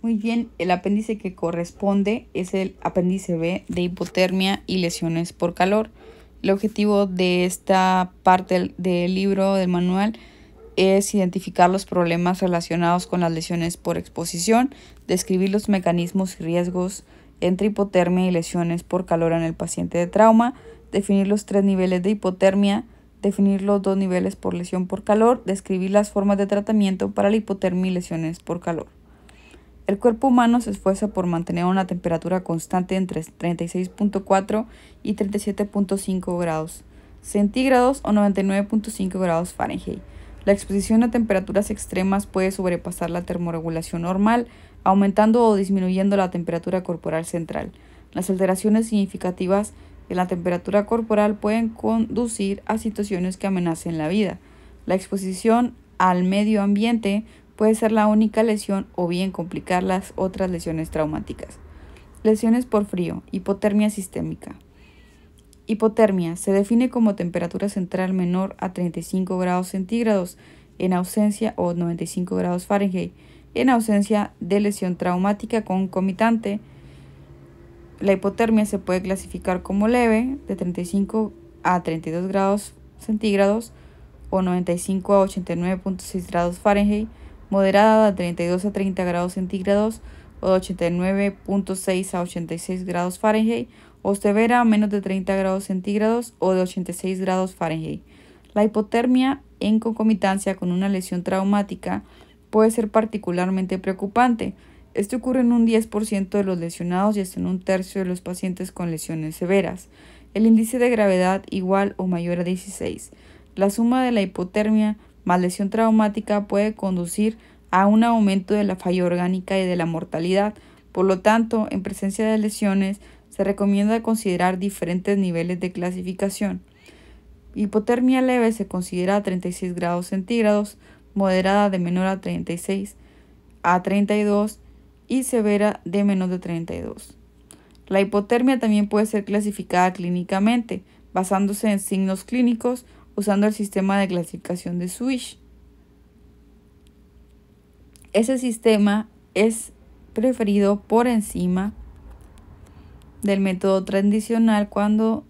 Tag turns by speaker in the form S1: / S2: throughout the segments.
S1: Muy bien, el apéndice que corresponde es el apéndice B de hipotermia y lesiones por calor. El objetivo de esta parte del libro, del manual, es identificar los problemas relacionados con las lesiones por exposición, describir los mecanismos y riesgos entre hipotermia y lesiones por calor en el paciente de trauma, definir los tres niveles de hipotermia, definir los dos niveles por lesión por calor, describir las formas de tratamiento para la hipotermia y lesiones por calor. El cuerpo humano se esfuerza por mantener una temperatura constante entre 36.4 y 37.5 grados centígrados o 99.5 grados Fahrenheit. La exposición a temperaturas extremas puede sobrepasar la termorregulación normal, aumentando o disminuyendo la temperatura corporal central. Las alteraciones significativas en la temperatura corporal pueden conducir a situaciones que amenacen la vida. La exposición al medio ambiente puede ser la única lesión o bien complicar las otras lesiones traumáticas. Lesiones por frío, hipotermia sistémica. Hipotermia se define como temperatura central menor a 35 grados centígrados en ausencia o 95 grados Fahrenheit, en ausencia de lesión traumática concomitante. La hipotermia se puede clasificar como leve, de 35 a 32 grados centígrados o 95 a 89.6 grados Fahrenheit moderada de 32 a 30 grados centígrados o de 89.6 a 86 grados Fahrenheit o severa a menos de 30 grados centígrados o de 86 grados Fahrenheit. La hipotermia en concomitancia con una lesión traumática puede ser particularmente preocupante. Esto ocurre en un 10% de los lesionados y hasta en un tercio de los pacientes con lesiones severas. El índice de gravedad igual o mayor a 16. La suma de la hipotermia más lesión traumática puede conducir a un aumento de la falla orgánica y de la mortalidad. Por lo tanto, en presencia de lesiones, se recomienda considerar diferentes niveles de clasificación. Hipotermia leve se considera a 36 grados centígrados, moderada de menor a 36 a 32 y severa de menos de 32. La hipotermia también puede ser clasificada clínicamente, basándose en signos clínicos usando el sistema de clasificación de Swish. Ese sistema es preferido por encima del método tradicional cuando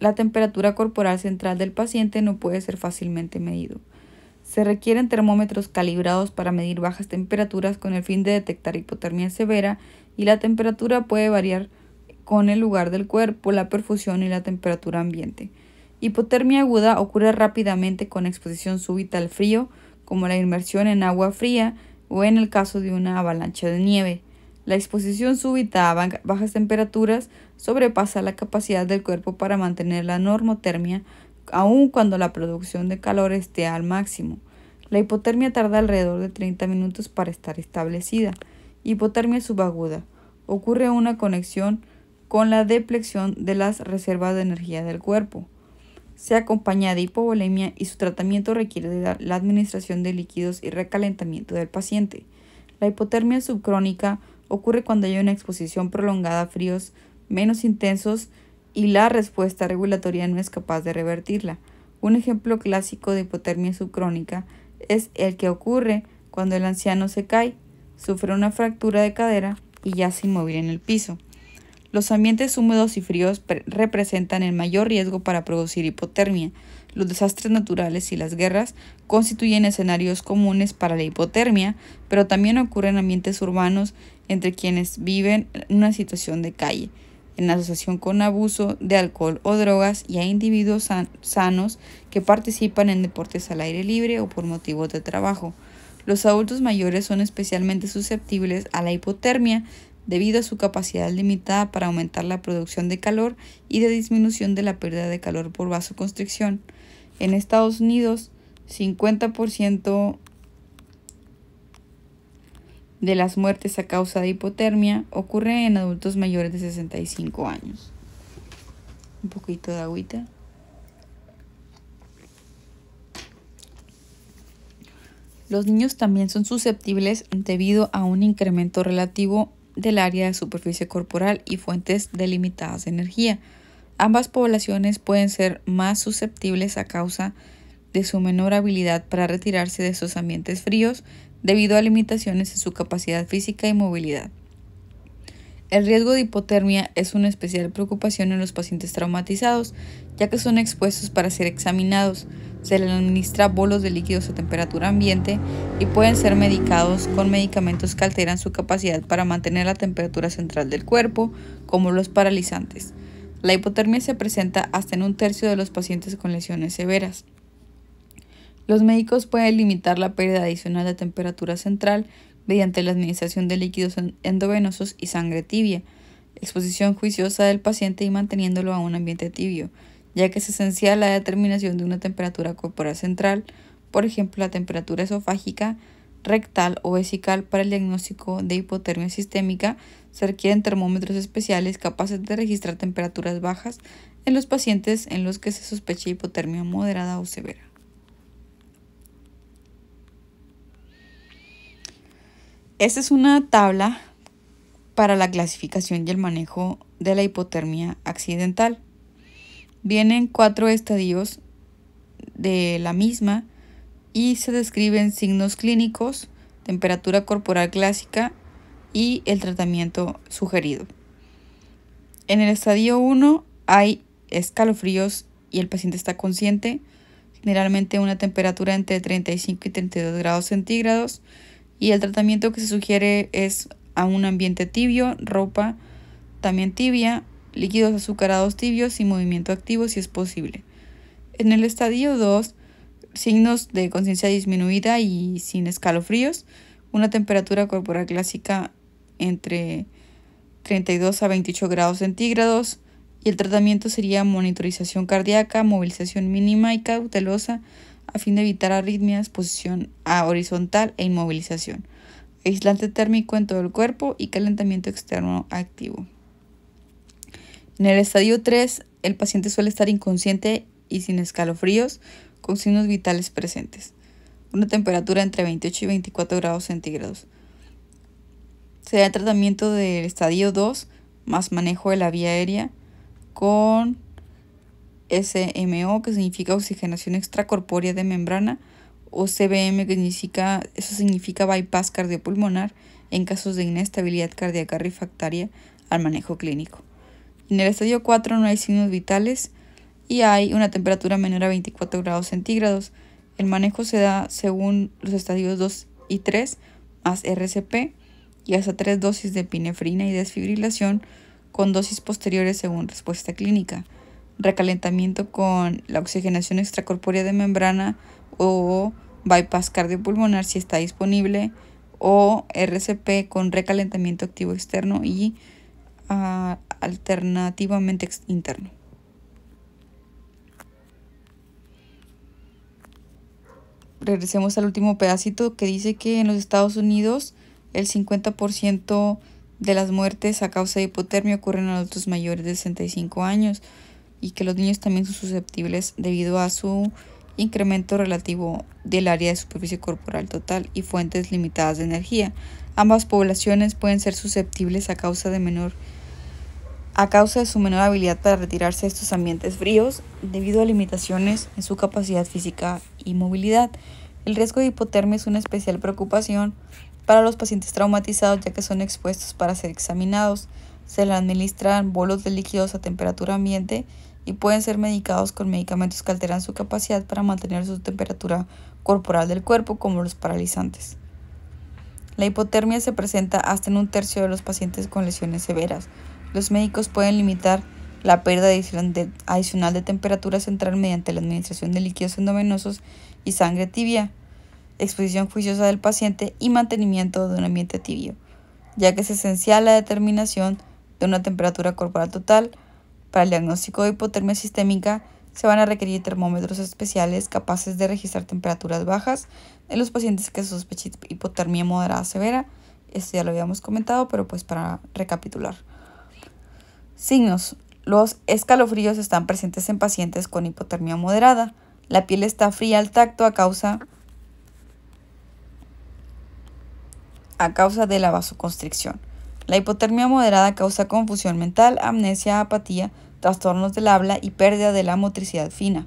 S1: la temperatura corporal central del paciente no puede ser fácilmente medido. Se requieren termómetros calibrados para medir bajas temperaturas con el fin de detectar hipotermia severa y la temperatura puede variar con el lugar del cuerpo, la perfusión y la temperatura ambiente. Hipotermia aguda ocurre rápidamente con exposición súbita al frío, como la inmersión en agua fría o en el caso de una avalancha de nieve. La exposición súbita a bajas temperaturas sobrepasa la capacidad del cuerpo para mantener la normotermia, aun cuando la producción de calor esté al máximo. La hipotermia tarda alrededor de 30 minutos para estar establecida. Hipotermia subaguda. Ocurre una conexión con la depleción de las reservas de energía del cuerpo. Se acompaña de hipovolemia y su tratamiento requiere la, administración de líquidos y recalentamiento del paciente. La hipotermia subcrónica ocurre cuando hay una exposición prolongada a fríos menos intensos y la respuesta regulatoria no es capaz de revertirla. Un ejemplo clásico de hipotermia subcrónica es el que ocurre cuando el anciano se cae, sufre una fractura de cadera y ya se inmóvil en el piso. Los ambientes húmedos y fríos representan el mayor riesgo para producir hipotermia. Los desastres naturales y las guerras constituyen escenarios comunes para la hipotermia, pero también ocurren en ambientes urbanos entre quienes viven una situación de calle, en asociación con abuso de alcohol o drogas y a individuos sanos que participan en deportes al aire libre o por motivos de trabajo. Los adultos mayores son especialmente susceptibles a la hipotermia debido a su capacidad limitada para aumentar la producción de calor y de disminución de la pérdida de calor por vasoconstricción. En Estados Unidos, 50% de las muertes a causa de hipotermia ocurre en adultos mayores de 65 años. Un poquito de agüita. Los niños también son susceptibles debido a un incremento relativo del área de superficie corporal y fuentes delimitadas de energía. Ambas poblaciones pueden ser más susceptibles a causa de su menor habilidad para retirarse de sus ambientes fríos debido a limitaciones en su capacidad física y movilidad. El riesgo de hipotermia es una especial preocupación en los pacientes traumatizados, ya que son expuestos para ser examinados se le administra bolos de líquidos a temperatura ambiente y pueden ser medicados con medicamentos que alteran su capacidad para mantener la temperatura central del cuerpo, como los paralizantes. La hipotermia se presenta hasta en un tercio de los pacientes con lesiones severas. Los médicos pueden limitar la pérdida adicional de temperatura central mediante la administración de líquidos endovenosos y sangre tibia, exposición juiciosa del paciente y manteniéndolo a un ambiente tibio ya que es esencial la determinación de una temperatura corporal central, por ejemplo la temperatura esofágica, rectal o vesical para el diagnóstico de hipotermia sistémica, se requieren termómetros especiales capaces de registrar temperaturas bajas en los pacientes en los que se sospecha hipotermia moderada o severa. Esta es una tabla para la clasificación y el manejo de la hipotermia accidental. Vienen cuatro estadios de la misma y se describen signos clínicos, temperatura corporal clásica y el tratamiento sugerido. En el estadio 1 hay escalofríos y el paciente está consciente, generalmente una temperatura entre 35 y 32 grados centígrados y el tratamiento que se sugiere es a un ambiente tibio, ropa también tibia líquidos azucarados tibios y movimiento activo si es posible. En el estadio 2, signos de conciencia disminuida y sin escalofríos, una temperatura corporal clásica entre 32 a 28 grados centígrados y el tratamiento sería monitorización cardíaca, movilización mínima y cautelosa a fin de evitar arritmias, posición a horizontal e inmovilización, aislante térmico en todo el cuerpo y calentamiento externo activo. En el estadio 3, el paciente suele estar inconsciente y sin escalofríos, con signos vitales presentes. Una temperatura entre 28 y 24 grados centígrados. Se da tratamiento del estadio 2 más manejo de la vía aérea con SMO, que significa oxigenación extracorpórea de membrana, o CBM, que significa, eso significa bypass cardiopulmonar en casos de inestabilidad cardíaca refractaria al manejo clínico. En el estadio 4 no hay signos vitales y hay una temperatura menor a 24 grados centígrados. El manejo se da según los estadios 2 y 3 más RCP y hasta 3 dosis de pinefrina y desfibrilación con dosis posteriores según respuesta clínica. Recalentamiento con la oxigenación extracorpórea de membrana o bypass cardiopulmonar si está disponible o RCP con recalentamiento activo externo y uh, alternativamente interno. Regresemos al último pedacito que dice que en los Estados Unidos el 50% de las muertes a causa de hipotermia ocurren en adultos mayores de 65 años y que los niños también son susceptibles debido a su incremento relativo del área de superficie corporal total y fuentes limitadas de energía. Ambas poblaciones pueden ser susceptibles a causa de menor a causa de su menor habilidad para retirarse de estos ambientes fríos debido a limitaciones en su capacidad física y movilidad. El riesgo de hipotermia es una especial preocupación para los pacientes traumatizados ya que son expuestos para ser examinados. Se les administran bolos de líquidos a temperatura ambiente y pueden ser medicados con medicamentos que alteran su capacidad para mantener su temperatura corporal del cuerpo como los paralizantes. La hipotermia se presenta hasta en un tercio de los pacientes con lesiones severas, los médicos pueden limitar la pérdida adicional de temperatura central mediante la administración de líquidos endovenosos y sangre tibia, exposición juiciosa del paciente y mantenimiento de un ambiente tibio, ya que es esencial la determinación de una temperatura corporal total. Para el diagnóstico de hipotermia sistémica se van a requerir termómetros especiales capaces de registrar temperaturas bajas en los pacientes que sospechen hipotermia moderada severa. Esto ya lo habíamos comentado, pero pues para recapitular. Signos. Los escalofríos están presentes en pacientes con hipotermia moderada. La piel está fría al tacto a causa, a causa de la vasoconstricción. La hipotermia moderada causa confusión mental, amnesia, apatía, trastornos del habla y pérdida de la motricidad fina.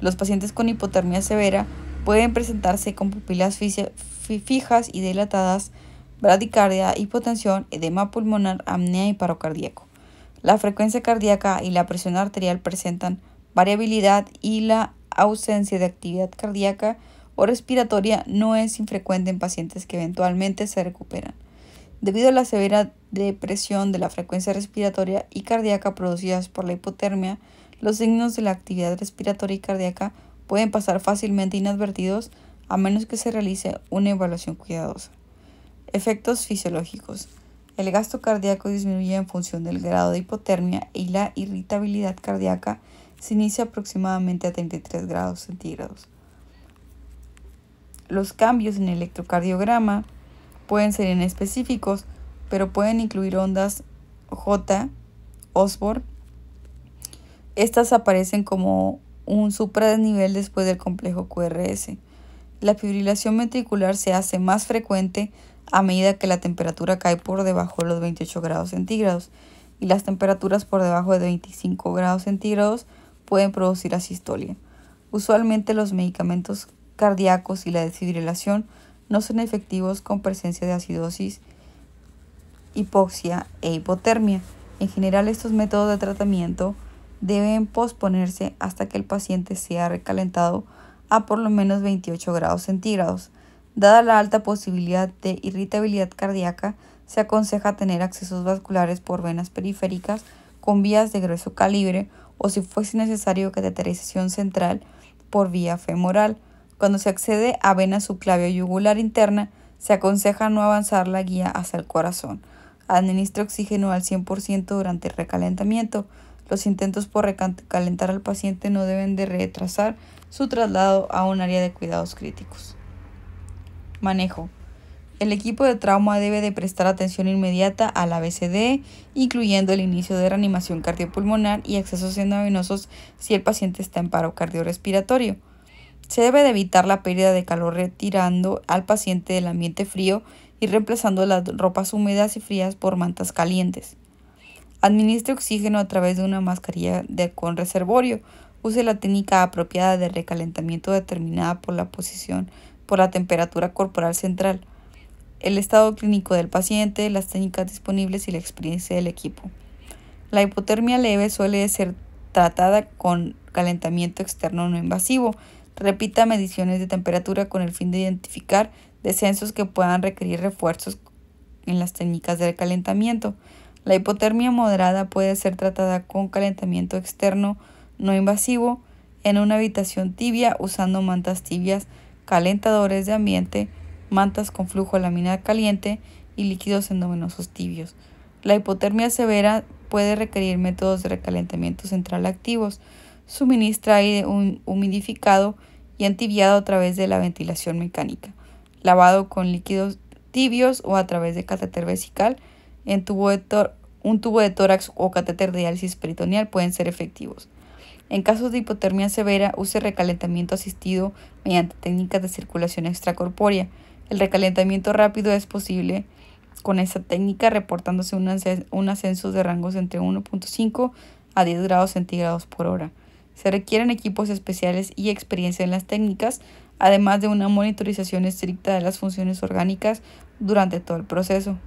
S1: Los pacientes con hipotermia severa pueden presentarse con pupilas fijas y dilatadas, bradicardia, hipotensión, edema pulmonar, apnea y paro cardíaco. La frecuencia cardíaca y la presión arterial presentan variabilidad y la ausencia de actividad cardíaca o respiratoria no es infrecuente en pacientes que eventualmente se recuperan. Debido a la severa depresión de la frecuencia respiratoria y cardíaca producidas por la hipotermia, los signos de la actividad respiratoria y cardíaca pueden pasar fácilmente inadvertidos a menos que se realice una evaluación cuidadosa. Efectos fisiológicos. El gasto cardíaco disminuye en función del grado de hipotermia y la irritabilidad cardíaca se inicia aproximadamente a 33 grados centígrados. Los cambios en el electrocardiograma pueden ser inespecíficos, pero pueden incluir ondas J, Osborne. Estas aparecen como un nivel después del complejo QRS. La fibrilación ventricular se hace más frecuente a medida que la temperatura cae por debajo de los 28 grados centígrados y las temperaturas por debajo de 25 grados centígrados pueden producir asistolia. Usualmente los medicamentos cardíacos y la deshidratación no son efectivos con presencia de acidosis, hipoxia e hipotermia. En general estos métodos de tratamiento deben posponerse hasta que el paciente sea recalentado a por lo menos 28 grados centígrados. Dada la alta posibilidad de irritabilidad cardíaca, se aconseja tener accesos vasculares por venas periféricas con vías de grueso calibre o si fuese necesario cateterización central por vía femoral. Cuando se accede a vena subclavia yugular interna, se aconseja no avanzar la guía hacia el corazón. Administra oxígeno al 100% durante el recalentamiento. Los intentos por recalentar al paciente no deben de retrasar su traslado a un área de cuidados críticos. Manejo. El equipo de trauma debe de prestar atención inmediata al ABCD, incluyendo el inicio de reanimación cardiopulmonar y accesos endovenosos si el paciente está en paro cardiorrespiratorio. Se debe de evitar la pérdida de calor retirando al paciente del ambiente frío y reemplazando las ropas húmedas y frías por mantas calientes. Administre oxígeno a través de una mascarilla de, con reservorio. Use la técnica apropiada de recalentamiento determinada por la posición por la temperatura corporal central, el estado clínico del paciente, las técnicas disponibles y la experiencia del equipo. La hipotermia leve suele ser tratada con calentamiento externo no invasivo. Repita mediciones de temperatura con el fin de identificar descensos que puedan requerir refuerzos en las técnicas de calentamiento. La hipotermia moderada puede ser tratada con calentamiento externo no invasivo en una habitación tibia usando mantas tibias calentadores de ambiente, mantas con flujo laminar caliente y líquidos endovenosos tibios. La hipotermia severa puede requerir métodos de recalentamiento central activos. Suministra aire humidificado y antiviado a través de la ventilación mecánica, lavado con líquidos tibios o a través de catéter vesical. En un tubo de tórax o catéter de diálisis peritoneal pueden ser efectivos. En casos de hipotermia severa, use recalentamiento asistido mediante técnicas de circulación extracorpórea. El recalentamiento rápido es posible con esta técnica reportándose un, ascenso de rangos entre 1.5 a 10 grados centígrados por hora. Se requieren equipos especiales y experiencia en las técnicas, además de una monitorización estricta de las funciones orgánicas durante todo el proceso.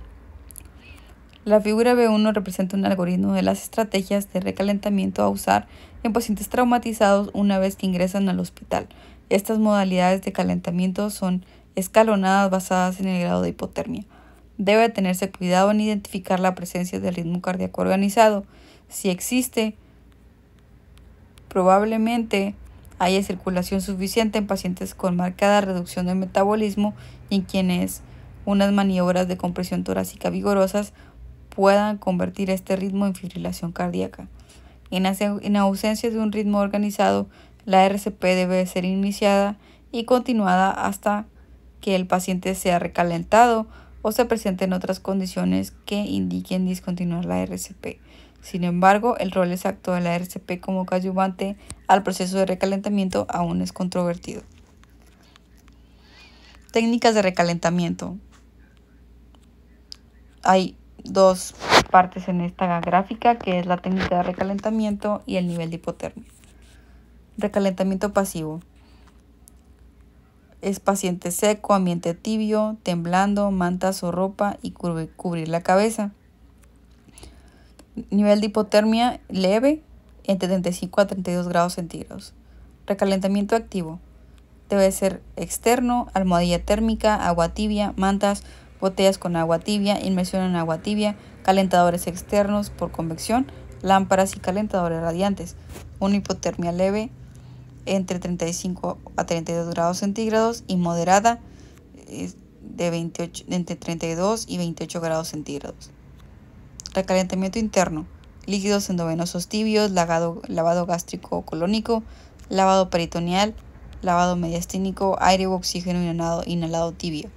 S1: La figura B1 representa un algoritmo de las estrategias de recalentamiento a usar en pacientes traumatizados una vez que ingresan al hospital. Estas modalidades de calentamiento son escalonadas basadas en el grado de hipotermia. Debe tenerse cuidado en identificar la presencia del ritmo cardíaco organizado. Si existe, probablemente haya circulación suficiente en pacientes con marcada reducción del metabolismo y en quienes unas maniobras de compresión torácica vigorosas puedan convertir este ritmo en fibrilación cardíaca. En, ausencia de un ritmo organizado, la RCP debe ser iniciada y continuada hasta que el paciente sea recalentado o se presenten otras condiciones que indiquen discontinuar la RCP. Sin embargo, el rol exacto de la RCP como coadyuvante al proceso de recalentamiento aún es controvertido. Técnicas de recalentamiento. Hay dos partes en esta gráfica, que es la técnica de recalentamiento y el nivel de hipotermia. Recalentamiento pasivo. Es paciente seco, ambiente tibio, temblando, mantas o ropa y cubrir la cabeza. Nivel de hipotermia leve, entre 35 a 32 grados centígrados. Recalentamiento activo. Debe ser externo, almohadilla térmica, agua tibia, mantas, botellas con agua tibia, inmersión en agua tibia, calentadores externos por convección, lámparas y calentadores radiantes, una hipotermia leve entre 35 a 32 grados centígrados y moderada de 28, entre 32 y 28 grados centígrados. Recalentamiento interno, líquidos endovenosos tibios, lavado, lavado gástrico colónico, lavado peritoneal, lavado mediastínico, aire o oxígeno inhalado tibio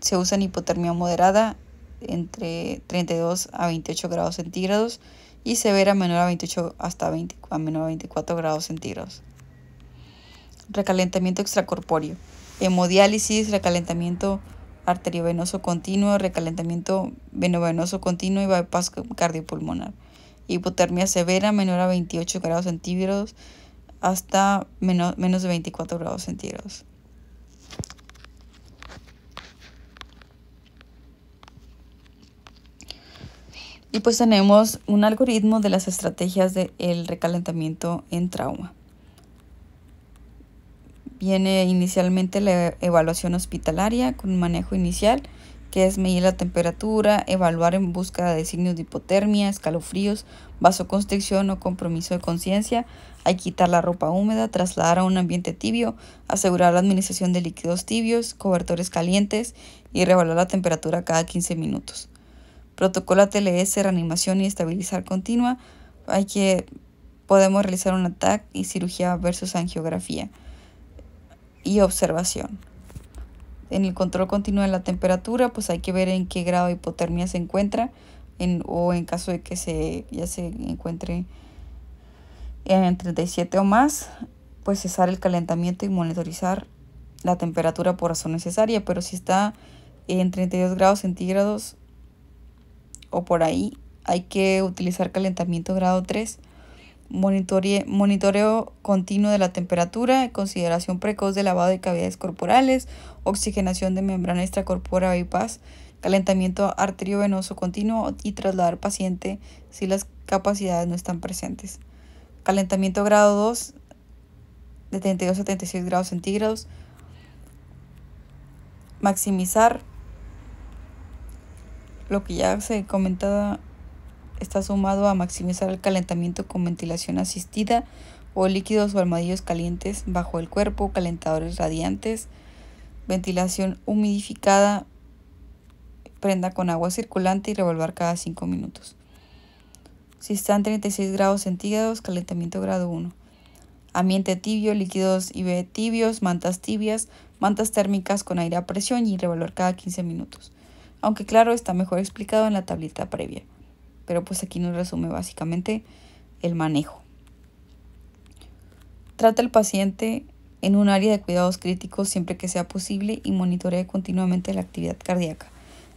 S1: se usa en hipotermia moderada entre 32 a 28 grados centígrados y severa menor a 28 hasta 20, a 24 grados centígrados. Recalentamiento extracorpóreo, hemodiálisis, recalentamiento arteriovenoso continuo, recalentamiento venovenoso continuo y bypass cardiopulmonar. Hipotermia severa menor a 28 grados centígrados hasta menos de 24 grados centígrados. Y pues tenemos un algoritmo de las estrategias del recalentamiento en trauma. Viene inicialmente la evaluación hospitalaria con manejo inicial, que es medir la temperatura, evaluar en busca de signos de hipotermia, escalofríos, vasoconstricción o compromiso de conciencia. Hay quitar la ropa húmeda, trasladar a un ambiente tibio, asegurar la administración de líquidos tibios, cobertores calientes y revaluar la temperatura cada 15 minutos protocolo ATLS, reanimación y estabilizar continua, hay que podemos realizar un ataque y cirugía versus angiografía y observación. En el control continuo de la temperatura, pues hay que ver en qué grado de hipotermia se encuentra en, o en caso de que se, ya se encuentre en 37 o más, pues cesar el calentamiento y monitorizar la temperatura por razón necesaria, pero si está en 32 grados centígrados o por ahí, hay que utilizar calentamiento grado 3, monitoreo continuo de la temperatura, consideración precoz de lavado de cavidades corporales, oxigenación de membrana y paz, calentamiento arteriovenoso continuo y trasladar paciente si las capacidades no están presentes. Calentamiento grado 2 de 32 a 36 grados centígrados. Maximizar lo que ya se comentaba está sumado a maximizar el calentamiento con ventilación asistida o líquidos o armadillos calientes bajo el cuerpo, calentadores radiantes, ventilación humidificada, prenda con agua circulante y revolver cada 5 minutos. Si están 36 grados centígrados, calentamiento grado 1. Ambiente tibio, líquidos IV tibios, mantas tibias, mantas térmicas con aire a presión y revolver cada 15 minutos aunque claro está mejor explicado en la tablita previa. Pero pues aquí nos resume básicamente el manejo. Trata al paciente en un área de cuidados críticos siempre que sea posible y monitoree continuamente la actividad cardíaca.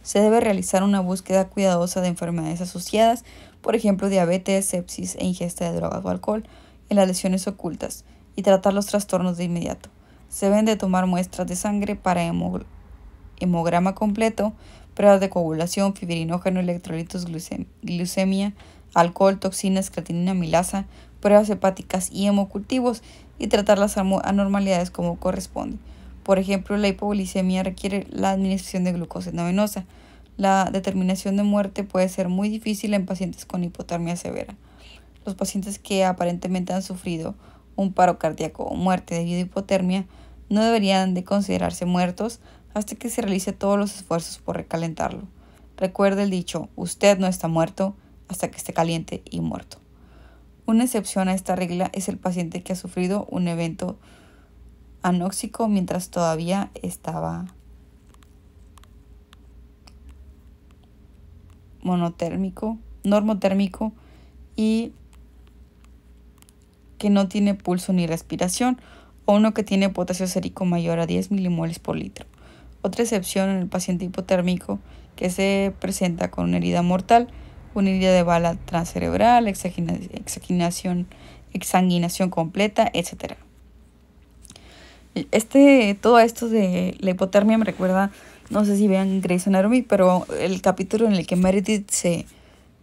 S1: Se debe realizar una búsqueda cuidadosa de enfermedades asociadas, por ejemplo diabetes, sepsis e ingesta de drogas o alcohol, en las lesiones ocultas y tratar los trastornos de inmediato. Se deben de tomar muestras de sangre para hemograma completo pruebas de coagulación, fibrinógeno, electrolitos, glucemia, alcohol, toxinas, creatinina, milasa, pruebas hepáticas y hemocultivos y tratar las anormalidades como corresponde. Por ejemplo, la hipoglicemia requiere la administración de glucosa endovenosa. La determinación de muerte puede ser muy difícil en pacientes con hipotermia severa. Los pacientes que aparentemente han sufrido un paro cardíaco o muerte debido a hipotermia no deberían de considerarse muertos hasta que se realice todos los esfuerzos por recalentarlo. Recuerde el dicho, usted no está muerto hasta que esté caliente y muerto. Una excepción a esta regla es el paciente que ha sufrido un evento anóxico mientras todavía estaba monotérmico, normotérmico y que no tiene pulso ni respiración o uno que tiene potasio sérico mayor a 10 milimoles por litro. Otra excepción en el paciente hipotérmico que se presenta con una herida mortal, una herida de bala transcerebral, exaginación, exsanguinación completa, etc. Este, todo esto de la hipotermia me recuerda, no sé si vean Grey's Anatomy, pero el capítulo en el que Meredith se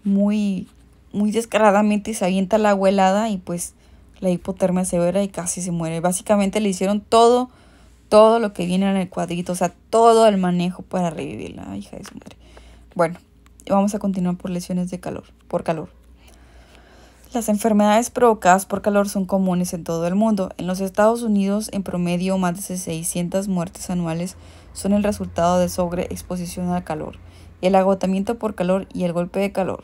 S1: muy, muy descaradamente se avienta la abuelada y pues la hipotermia severa y casi se muere. Básicamente le hicieron todo todo lo que viene en el cuadrito, o sea, todo el manejo para revivir la hija de su madre. Bueno, vamos a continuar por lesiones de calor, por calor. Las enfermedades provocadas por calor son comunes en todo el mundo. En los Estados Unidos, en promedio, más de 600 muertes anuales son el resultado de sobreexposición al calor, el agotamiento por calor y el golpe de calor.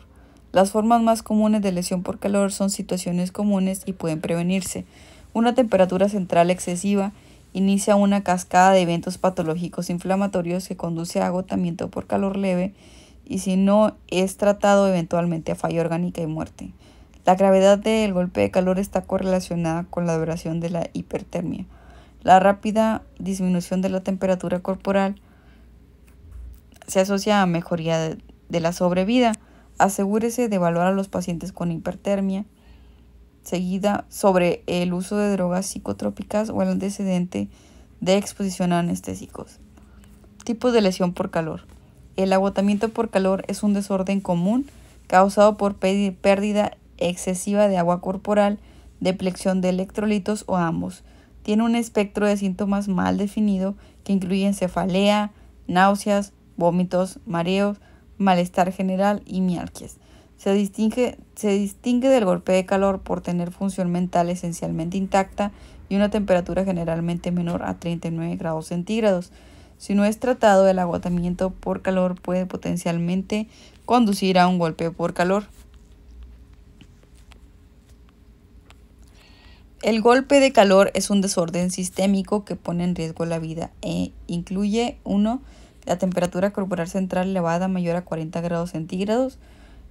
S1: Las formas más comunes de lesión por calor son situaciones comunes y pueden prevenirse. Una temperatura central excesiva, inicia una cascada de eventos patológicos inflamatorios que conduce a agotamiento por calor leve y si no es tratado eventualmente a falla orgánica y muerte. La gravedad del golpe de calor está correlacionada con la duración de la hipertermia. La rápida disminución de la temperatura corporal se asocia a mejoría de la sobrevida. Asegúrese de evaluar a los pacientes con hipertermia seguida sobre el uso de drogas psicotrópicas o el antecedente de exposición a anestésicos. Tipos de lesión por calor. El agotamiento por calor es un desorden común causado por pérdida excesiva de agua corporal, deplexión de electrolitos o ambos. Tiene un espectro de síntomas mal definido que incluyen cefalea, náuseas, vómitos, mareos, malestar general y mialgias. Se distingue, del golpe de calor por tener función mental esencialmente intacta y una temperatura generalmente menor a 39 grados centígrados. Si no es tratado, el agotamiento por calor puede potencialmente conducir a un golpe por calor. El golpe de calor es un desorden sistémico que pone en riesgo la vida e incluye 1. La temperatura corporal central elevada mayor a 40 grados centígrados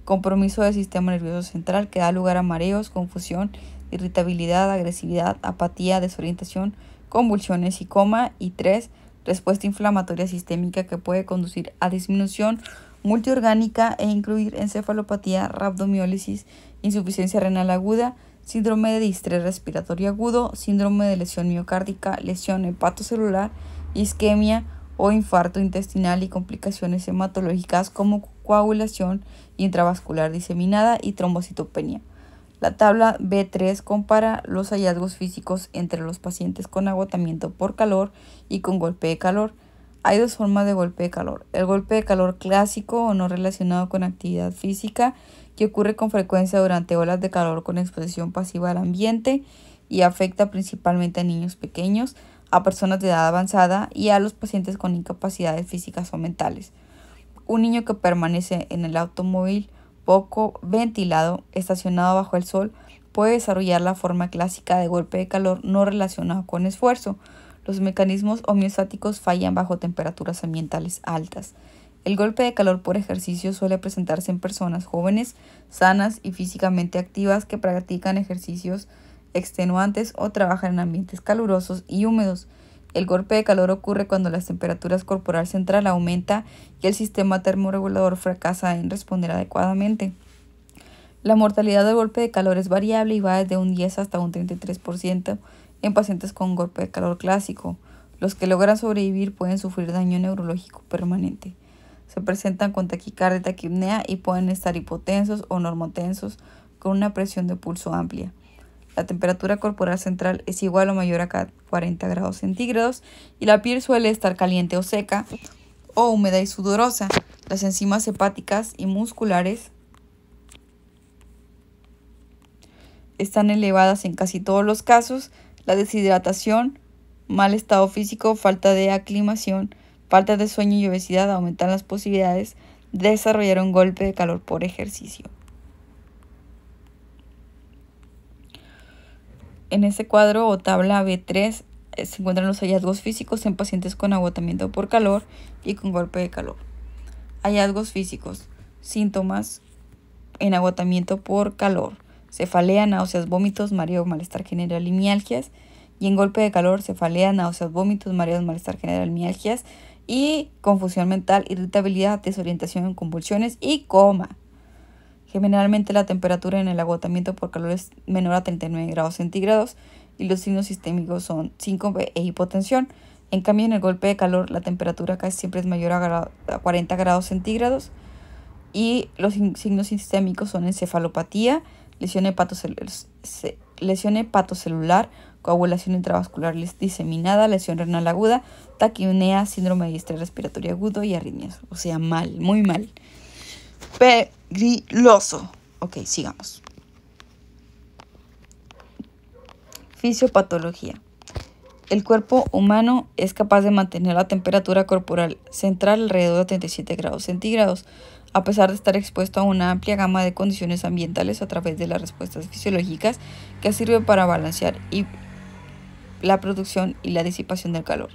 S1: compromiso del sistema nervioso central que da lugar a mareos, confusión, irritabilidad, agresividad, apatía, desorientación, convulsiones y coma. Y 3. Respuesta inflamatoria sistémica que puede conducir a disminución multiorgánica e incluir encefalopatía, rabdomiólisis, insuficiencia renal aguda, síndrome de distrés respiratorio agudo, síndrome de lesión miocárdica, lesión hepatocelular, isquemia o infarto intestinal y complicaciones hematológicas como coagulación intravascular diseminada y trombocitopenia. La tabla B3 compara los hallazgos físicos entre los pacientes con agotamiento por calor y con golpe de calor. Hay dos formas de golpe de calor. El golpe de calor clásico o no relacionado con actividad física, que ocurre con frecuencia durante olas de calor con exposición pasiva al ambiente y afecta principalmente a niños pequeños, a personas de edad avanzada y a los pacientes con incapacidades físicas o mentales. Un niño que permanece en el automóvil poco ventilado, estacionado bajo el sol, puede desarrollar la forma clásica de golpe de calor no relacionado con esfuerzo. Los mecanismos homeostáticos fallan bajo temperaturas ambientales altas. El golpe de calor por ejercicio suele presentarse en personas jóvenes, sanas y físicamente activas que practican ejercicios extenuantes o trabajan en ambientes calurosos y húmedos. El golpe de calor ocurre cuando las temperaturas corporal central aumenta y el sistema termorregulador fracasa en responder adecuadamente. La mortalidad del golpe de calor es variable y va desde un 10 hasta un 33% en pacientes con golpe de calor clásico. Los que logran sobrevivir pueden sufrir daño neurológico permanente. Se presentan con taquicardia y taquipnea y pueden estar hipotensos o normotensos con una presión de pulso amplia. La temperatura corporal central es igual o mayor a 40 grados centígrados y la piel suele estar caliente o seca o húmeda y sudorosa. Las enzimas hepáticas y musculares están elevadas en casi todos los casos. La deshidratación, mal estado físico, falta de aclimación, falta de sueño y obesidad aumentan las posibilidades de desarrollar un golpe de calor por ejercicio. En ese cuadro o tabla B3 eh, se encuentran los hallazgos físicos en pacientes con agotamiento por calor y con golpe de calor. Hallazgos físicos. Síntomas en agotamiento por calor. Cefalea, náuseas, vómitos, mareo, malestar general y mialgias. Y en golpe de calor, cefalea, náuseas, vómitos, mareos, malestar general, mialgias. Y confusión mental, irritabilidad, desorientación, convulsiones y coma. Generalmente la temperatura en el agotamiento por calor es menor a 39 grados centígrados y los signos sistémicos son síncope e hipotensión. En cambio, en el golpe de calor, la temperatura casi siempre es mayor a, 40 grados centígrados y los signos sistémicos son encefalopatía, lesión, hepatocelular, coagulación intravascular diseminada, lesión renal aguda, taquiunea, síndrome de distrés respiratorio agudo y arritmias. O sea, mal, muy mal. Pero griloso. Ok, sigamos. Fisiopatología. El cuerpo humano es capaz de mantener la temperatura corporal central alrededor de 37 grados centígrados, a pesar de estar expuesto a una amplia gama de condiciones ambientales a través de las respuestas fisiológicas que sirven para balancear la producción y la disipación del calor.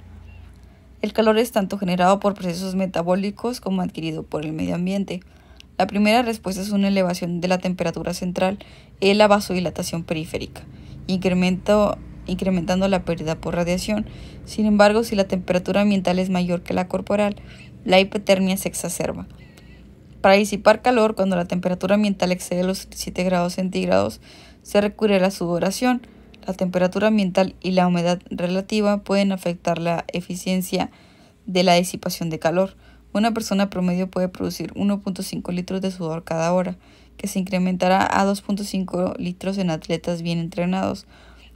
S1: El calor es tanto generado por procesos metabólicos como adquirido por el medio ambiente. La primera respuesta es una elevación de la temperatura central en la vasodilatación periférica, incrementando la pérdida por radiación. Sin embargo, si la temperatura ambiental es mayor que la corporal, la hipotermia se exacerba. Para disipar calor, cuando la temperatura ambiental excede los 7 grados centígrados, se recurre a la sudoración. La temperatura ambiental y la humedad relativa pueden afectar la eficiencia de la disipación de calor. Una persona promedio puede producir 1.5 litros de sudor cada hora, que se incrementará a 2.5 litros en atletas bien entrenados.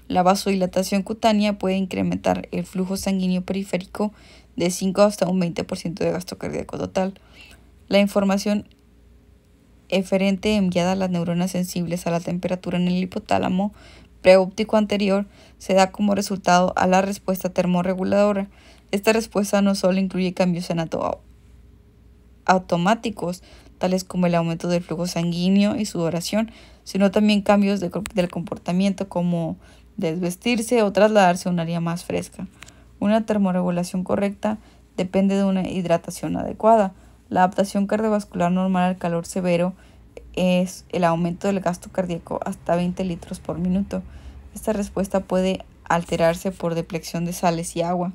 S1: La vasodilatación cutánea puede incrementar el flujo sanguíneo periférico de 5 hasta un 20% de gasto cardíaco total. La información eferente enviada a las neuronas sensibles a la temperatura en el hipotálamo preóptico anterior se da como resultado a la respuesta termorreguladora. Esta respuesta no solo incluye cambios en automáticos, tales como el aumento del flujo sanguíneo y sudoración, sino también cambios del comportamiento como desvestirse o trasladarse a un área más fresca. Una termoregulación correcta depende de una hidratación adecuada. La adaptación cardiovascular normal al calor severo es el aumento del gasto cardíaco hasta 20 litros por minuto. Esta respuesta puede alterarse por deplexión de sales y agua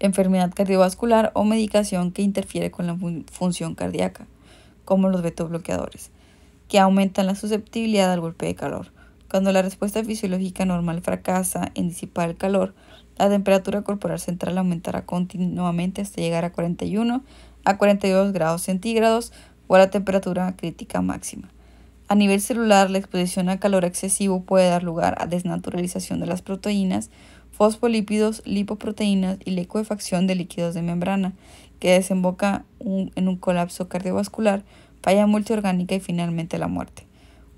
S1: enfermedad cardiovascular o medicación que interfiere con la función cardíaca, como los betabloqueadores, que aumentan la susceptibilidad al golpe de calor. Cuando la respuesta fisiológica normal fracasa en disipar el calor, la temperatura corporal central aumentará continuamente hasta llegar a 41 a 42 grados centígrados o a la temperatura crítica máxima. A nivel celular, la exposición a calor excesivo puede dar lugar a desnaturalización de las proteínas fosfolípidos, lipoproteínas y liquefacción de líquidos de membrana, que desemboca en un colapso cardiovascular, falla multiorgánica y finalmente la muerte.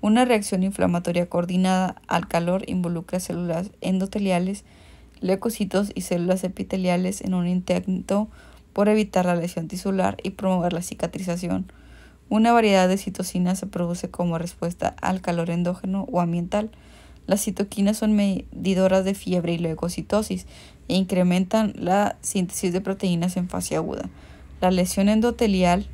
S1: Una reacción inflamatoria coordinada al calor involucra células endoteliales, leucocitos y células epiteliales en un intento por evitar la lesión tisular y promover la cicatrización. Una variedad de citocinas se produce como respuesta al calor endógeno o ambiental, las citoquinas son medidoras de fiebre y leucocitosis e incrementan la síntesis de proteínas en fase aguda. La lesión endotelial,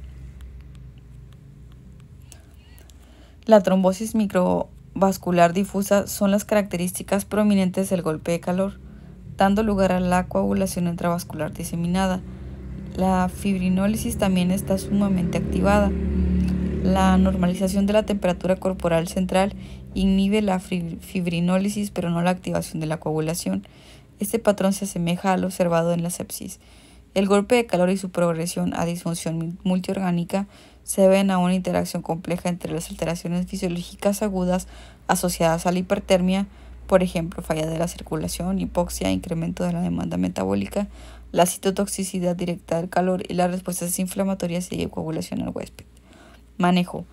S1: la trombosis microvascular difusa son las características prominentes del golpe de calor, dando lugar a la coagulación intravascular diseminada. La fibrinólisis también está sumamente activada. La normalización de la temperatura corporal central Inhibe la fibrinólisis pero no la activación de la coagulación. Este patrón se asemeja al observado en la sepsis. El golpe de calor y su progresión a disfunción multiorgánica se deben a una interacción compleja entre las alteraciones fisiológicas agudas asociadas a la hipertermia, por ejemplo, falla de la circulación, hipoxia, incremento de la demanda metabólica, la citotoxicidad directa del calor y las respuestas inflamatorias y de coagulación al huésped. Manejo.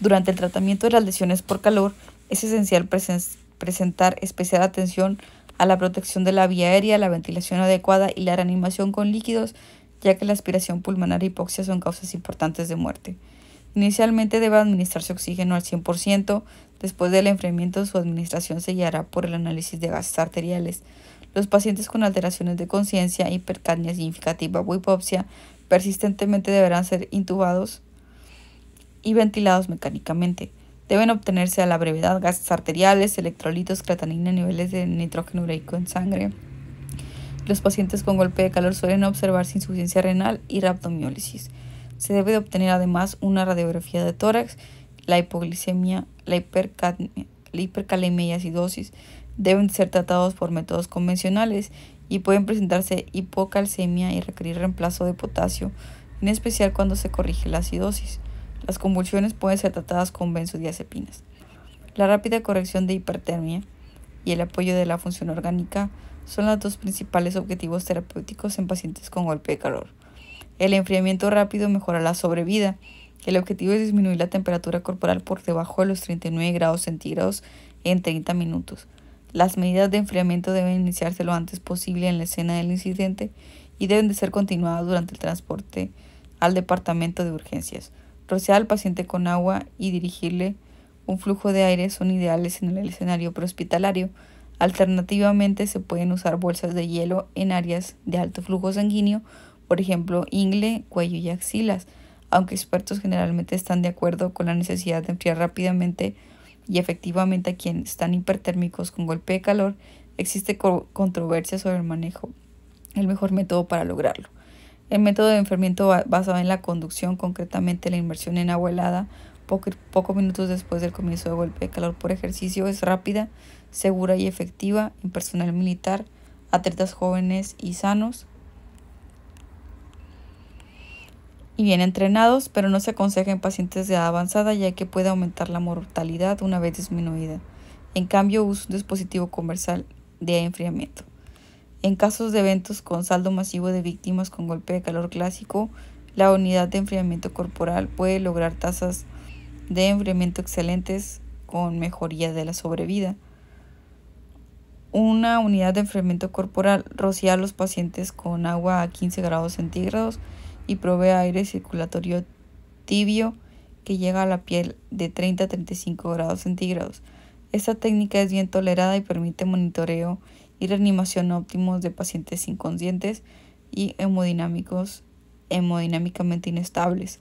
S1: Durante el tratamiento de las lesiones por calor, es esencial presentar especial atención a la protección de la vía aérea, la ventilación adecuada y la reanimación con líquidos, ya que la aspiración pulmonar y hipoxia son causas importantes de muerte. Inicialmente debe administrarse oxígeno al 100%, después del enfriamiento su administración se guiará por el análisis de gases arteriales. Los pacientes con alteraciones de conciencia, hipercarnia significativa o hipoxia persistentemente deberán ser intubados y ventilados mecánicamente. Deben obtenerse a la brevedad gases arteriales, electrolitos, creatinina, niveles de nitrógeno ureico en sangre. Los pacientes con golpe de calor suelen observarse insuficiencia renal y rhabdomiólisis. Se debe obtener además una radiografía de tórax, la hipoglicemia, la, la hipercalemia y acidosis deben ser tratados por métodos convencionales y pueden presentarse hipocalcemia y requerir reemplazo de potasio, en especial cuando se corrige la acidosis. Las convulsiones pueden ser tratadas con benzodiazepinas. La rápida corrección de hipertermia y el apoyo de la función orgánica son los dos principales objetivos terapéuticos en pacientes con golpe de calor. El enfriamiento rápido mejora la sobrevida. El objetivo es disminuir la temperatura corporal por debajo de los 39 grados centígrados en 30 minutos. Las medidas de enfriamiento deben iniciarse lo antes posible en la escena del incidente y deben de ser continuadas durante el transporte al departamento de urgencias rociar al paciente con agua y dirigirle un flujo de aire son ideales en el escenario prehospitalario. Alternativamente se pueden usar bolsas de hielo en áreas de alto flujo sanguíneo, por ejemplo ingle, cuello y axilas, aunque expertos generalmente están de acuerdo con la necesidad de enfriar rápidamente y efectivamente a quienes están hipertérmicos con golpe de calor, existe controversia sobre el manejo, el mejor método para lograrlo. El método de enfriamiento basado en la conducción, concretamente la inmersión en agua helada, pocos minutos después del comienzo de golpe de calor por ejercicio, es rápida, segura y efectiva en personal militar, atletas jóvenes y sanos. Y bien entrenados, pero no se aconseja en pacientes de edad avanzada ya que puede aumentar la mortalidad una vez disminuida. En cambio, usa un dispositivo comercial de enfriamiento. En casos de eventos con saldo masivo de víctimas con golpe de calor clásico, la unidad de enfriamiento corporal puede lograr tasas de enfriamiento excelentes con mejoría de la sobrevida. Una unidad de enfriamiento corporal rocía a los pacientes con agua a 15 grados centígrados y provee aire circulatorio tibio que llega a la piel de 30 a 35 grados centígrados. Esta técnica es bien tolerada y permite monitoreo y reanimación óptimos de pacientes inconscientes y hemodinámicos hemodinámicamente inestables.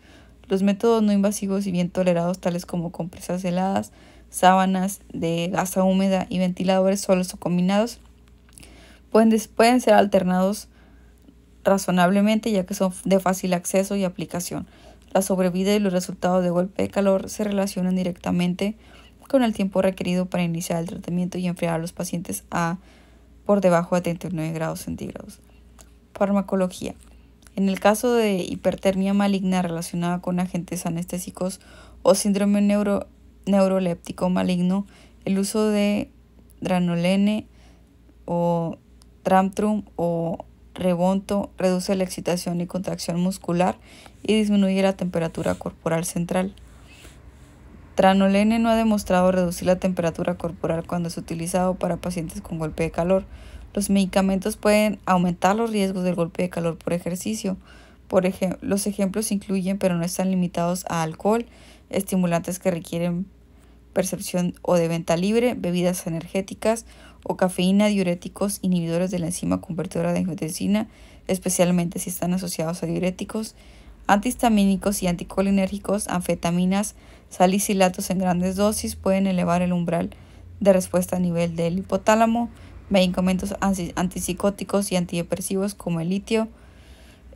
S1: Los métodos no invasivos y bien tolerados tales como compresas heladas, sábanas de gasa húmeda y ventiladores solos o combinados pueden, pueden ser alternados razonablemente ya que son de fácil acceso y aplicación. La sobrevida y los resultados de golpe de calor se relacionan directamente con el tiempo requerido para iniciar el tratamiento y enfriar a los pacientes a por debajo de 39 grados centígrados. Farmacología. En el caso de hipertermia maligna relacionada con agentes anestésicos o síndrome neuroléptico maligno, el uso de dranolene o tramtrum o rebonto reduce la excitación y contracción muscular y disminuye la temperatura corporal central. Tranolene no ha demostrado reducir la temperatura corporal cuando es utilizado para pacientes con golpe de calor. Los medicamentos pueden aumentar los riesgos del golpe de calor por ejercicio. Por los ejemplos incluyen, pero no están limitados a alcohol, estimulantes que requieren percepción o de venta libre, bebidas energéticas o cafeína, diuréticos, inhibidores de la enzima convertidora de angiotensina, especialmente si están asociados a diuréticos, antihistamínicos y anticolinérgicos, anfetaminas, Salicilatos en grandes dosis pueden elevar el umbral de respuesta a nivel del hipotálamo. Medicamentos antipsicóticos y antidepresivos como el litio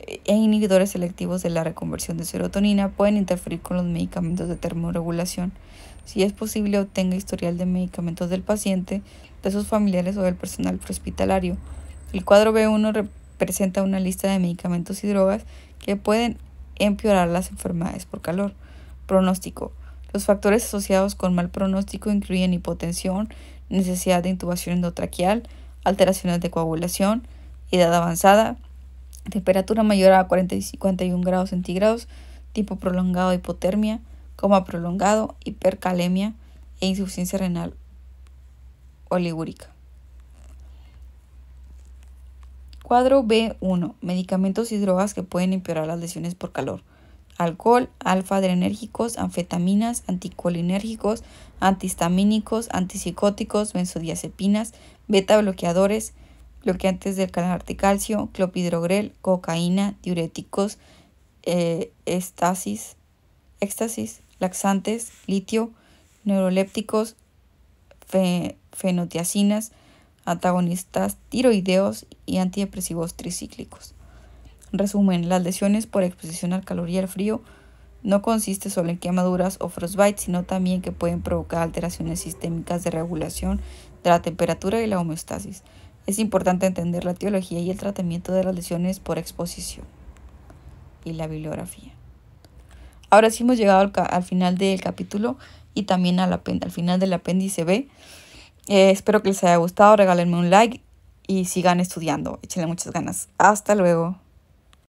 S1: eh, e inhibidores selectivos de la reconversión de serotonina pueden interferir con los medicamentos de termorregulación. Si es posible, obtenga historial de medicamentos del paciente, de sus familiares o del personal prehospitalario. El cuadro B1 representa una lista de medicamentos y drogas que pueden empeorar las enfermedades por calor. Pronóstico. Los factores asociados con mal pronóstico incluyen hipotensión, necesidad de intubación endotraquial, alteraciones de coagulación, edad avanzada, temperatura mayor a 40 y 51 grados centígrados, tipo prolongado de hipotermia, coma prolongado, hipercalemia e insuficiencia renal oligúrica. Cuadro B1. Medicamentos y drogas que pueden empeorar las lesiones por calor alcohol, alfa-adrenérgicos, anfetaminas, anticolinérgicos, antihistamínicos, antipsicóticos, benzodiazepinas, beta bloqueadores, bloqueantes del canal de calcio, clopidrogrel, cocaína, diuréticos, eh, estasis, éxtasis, laxantes, litio, neurolépticos, fenotiazinas, antagonistas tiroideos y antidepresivos tricíclicos. Resumen, las lesiones por exposición al calor y al frío no consiste solo en quemaduras o frostbite, sino también que pueden provocar alteraciones sistémicas de regulación de la temperatura y la homeostasis. Es importante entender la teología y el tratamiento de las lesiones por exposición y la bibliografía. Ahora sí hemos llegado al, final del capítulo y también al, final del apéndice B. Eh, espero que les haya gustado, regálenme un like y sigan estudiando. Échenle muchas ganas. Hasta luego.